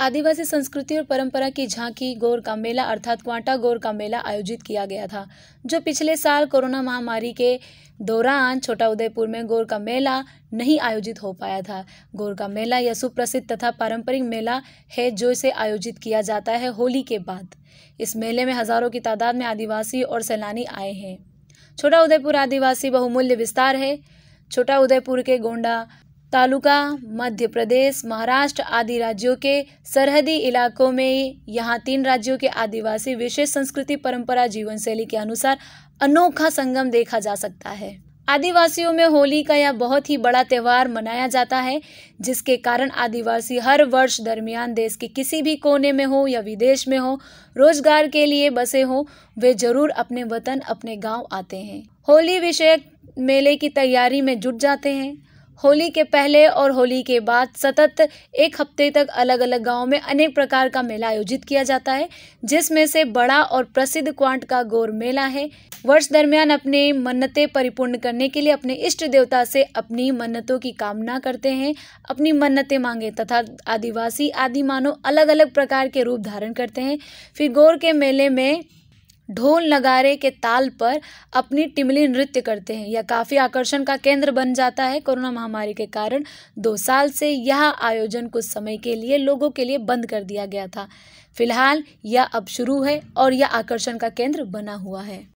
आदिवासी संस्कृति और परंपरा की झांकी गौर का मेला अर्थात क्वांटा गौर का मेला आयोजित किया गया था जो पिछले साल कोरोना महामारी के दौरान छोटा उदयपुर में गौर का मेला नहीं आयोजित हो पाया था गौर का मेला यह सुप्रसिद्ध तथा पारंपरिक मेला है जो इसे आयोजित किया जाता है होली के बाद इस मेले में हजारों की तादाद में आदिवासी और सैलानी आए हैं छोटा उदयपुर आदिवासी बहुमूल्य विस्तार है छोटा उदयपुर के गोंडा तालुका मध्य प्रदेश महाराष्ट्र आदि राज्यों के सरहदी इलाकों में यहाँ तीन राज्यों के आदिवासी विशेष संस्कृति परंपरा जीवन शैली के अनुसार अनोखा संगम देखा जा सकता है आदिवासियों में होली का यह बहुत ही बड़ा त्यौहार मनाया जाता है जिसके कारण आदिवासी हर वर्ष दरमियान देश के किसी भी कोने में हो या विदेश में हो रोजगार के लिए बसे हों वे जरूर अपने वतन अपने गांव आते हैं होली विषयक मेले की तैयारी में जुट जाते हैं होली के पहले और होली के बाद सतत एक हफ्ते तक अलग अलग गाँव में अनेक प्रकार का मेला आयोजित किया जाता है जिसमें से बड़ा और प्रसिद्ध क्वांट का गोर मेला है वर्ष दरमियान अपने मन्नतें परिपूर्ण करने के लिए अपने इष्ट देवता से अपनी मन्नतों की कामना करते हैं अपनी मन्नतें मांगे तथा आदिवासी आदि मानव अलग अलग प्रकार के रूप धारण करते हैं फिर गोर के मेले में ढोल नगारे के ताल पर अपनी टिमली नृत्य करते हैं यह काफ़ी आकर्षण का केंद्र बन जाता है कोरोना महामारी के कारण दो साल से यह आयोजन कुछ समय के लिए लोगों के लिए बंद कर दिया गया था फिलहाल यह अब शुरू है और यह आकर्षण का केंद्र बना हुआ है